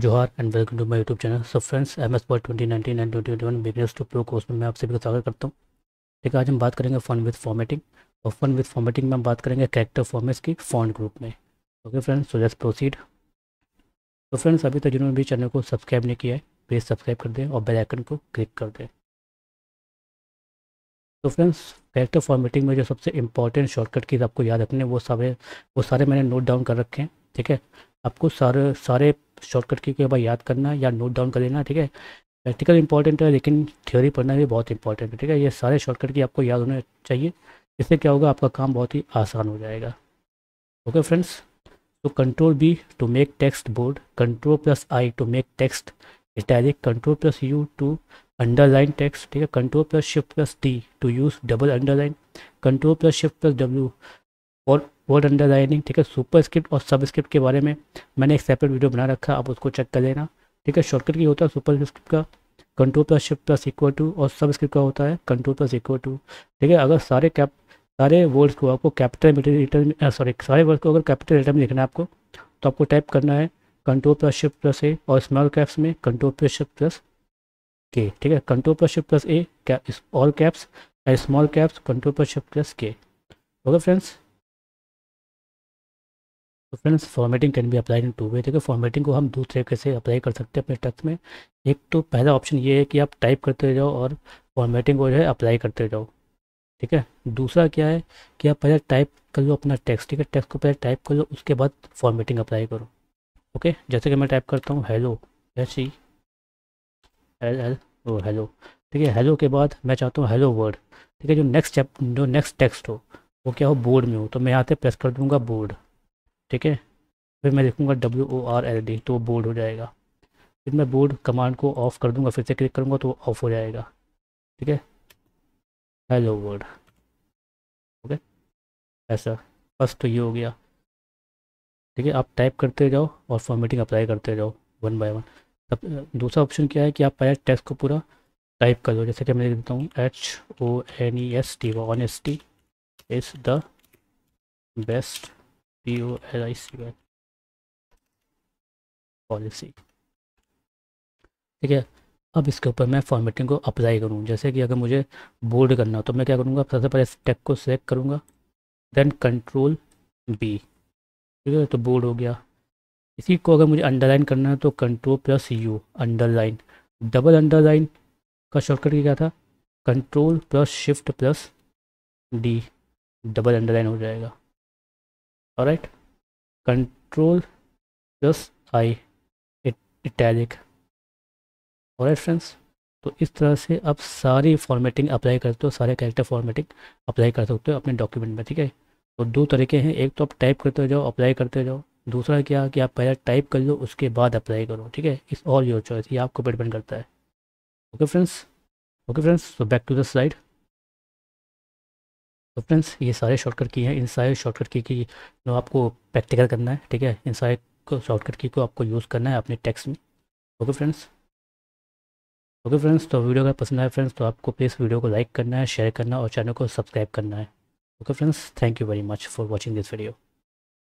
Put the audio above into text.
जोहार and welcome to my YouTube channel so friends M S world twenty nineteen and twenty twenty one beginners to pro course में मैं आप सभी का स्वागत करता हूँ ठीक है आज हम बात करेंगे फन विद फॉर्मेटिंग और फन विद फॉर्मेटिंग में हम बात करेंगे कैरेक्टर फॉर्मेट्स की फॉन्ट ग्रुप में okay friends so let's proceed तो फ्रेंड्स अभी तक जिन्होंने भी चैनल को सब्सक्राइब नहीं किया है प्लीज़ सब्सक्राइब कर दें और बेलाइकन को क्लिक कर दें तो फ्रेंड्स कैरेक्टर फॉर्मेटिंग में जो सबसे इंपॉर्टेंट शॉर्टकट की आपको याद रखने वो सारे वो सारे मैंने नोट डाउन कर रखे हैं ठीक है आपको सारे सारे शॉर्टकट की बार याद करना या नोट डाउन कर लेना ठीक है प्रैक्टिकल इंपॉर्टेंट है लेकिन थ्योरी पढ़ना भी बहुत इंपॉर्टेंट है ठीक है ये सारे शॉर्टकट की आपको याद होना चाहिए इससे क्या होगा आपका काम बहुत ही आसान हो जाएगा ओके फ्रेंड्स तो control B to make text bold control plus I to make text italic control plus U to underline text ठीक है control plus shift plus T to use double underline control plus shift plus W और word underlining ठीक है super script और सब script के बारे में मैंने एक सेपरेट वीडियो बना रखा आप उसको चेक कर लेना ठीक है शॉर्टकट की होता है सुपर स्क्रिप्ट का control plus shift plus equal to और सब स्क्रिप्ट का होता है कंट्रोल प्लस इक्वल टू ठीक है अगर सारे कैप सारे वर्ड्स को आपको कैपिटल लेटर सॉरी सारे वर्ड्स को अगर कैपिटल लेटर में लिखना है आपको तो आपको टाइप करना है control plus shift plus A और स्मॉल कैप्स में control plus shift plus K ठीक है control plus shift plus A all caps and small caps control plus shift plus K okay friends तो फ्रेंड्स फॉर्मेटिंग कैन भी applied in two way देखिए फॉर्मेटिंग को हम दो तरीके से अप्लाई कर सकते हैं अपने टेक्स्ट में एक तो पहला ऑप्शन ये है कि आप टाइप करते जाओ और फॉर्मेटिंग को जो है अप्लाई करते जाओ ठीक है दूसरा क्या है कि आप पहले टाइप कर लो अपना टेक्स्ट ठीक है टेक्स्ट को पहले टाइप कर लो उसके बाद फॉर्मेटिंग अप्लाई करो ओके जैसे कि मैं टाइप करता हूँ hello H E L L O hello ठीक है हेलो के बाद मैं चाहता हूँ हेलो वर्ड ठीक है जो नेक्स्ट जो नेक्स्ट टेक्स्ट हो वो क्या हो बोर्ड में हो तो मैं यहाँ से प्रेस कर दूँगा बोर्ड ठीक है फिर मैं लिखूँगा W O R L D तो वो बोर्ड हो जाएगा फिर मैं बोर्ड कमांड को ऑफ़ कर दूँगा फिर से क्लिक करूँगा तो ऑफ़ हो जाएगा ठीक है हेलो वर्ड ओके ऐसा बस तो ये हो गया ठीक है आप टाइप करते जाओ और फॉर्मेटिंग अप्लाई करते जाओ वन बाय वन तब दूसरा ऑप्शन क्या है कि आप पहले टेक्स्ट को पूरा टाइप कर लो जैसे कि मैं लिख देता हूँ H O N E S T honesty is the best P O L I policy ठीक है अब इसके ऊपर मैं फॉर्मेटिंग को अप्लाई करूँ जैसे कि अगर मुझे बोल्ड करना हो तो मैं क्या करूँगा सबसे पहले स्टेक को सेलेक्ट करूँगा देन कंट्रोल बी ठीक है तो बोल्ड हो गया इसी को अगर मुझे अंडरलाइन करना है तो control plus U underline double underline का शॉर्टकट क्या था control plus shift plus D double underline हो जाएगा all right control plus i it, italic all right friends तो इस तरह से आप सारी फॉर्मेटिंग अप्लाई करते हो सारे कैरेक्टर फॉर्मेटिंग अप्लाई कर सकते हो अपने डॉक्यूमेंट में ठीक है तो दो तरीके हैं एक तो आप टाइप करते जाओ अप्लाई करते जाओ दूसरा क्या कि आप पहले टाइप कर लो उसके बाद अप्लाई करो ठीक है इस ऑल योर चॉइस ये आपको डिपेंड करता है okay friends okay friends so back to the slide तो फ्रेंड्स ये सारे शॉर्टकट की हैं इन सारे शॉर्टकट की की जो आपको प्रैक्टिकल करना है ठीक है इन सारे को शॉर्टकट की को आपको यूज़ करना है अपने टेक्स्ट में ओके फ्रेंड्स ओके फ्रेंड्स तो वीडियो अगर पसंद आए फ्रेंड्स तो आपको प्लीज़ वीडियो को लाइक करना है शेयर करना और चैनल को सब्सक्राइब करना है okay friends thank you very much for watching this video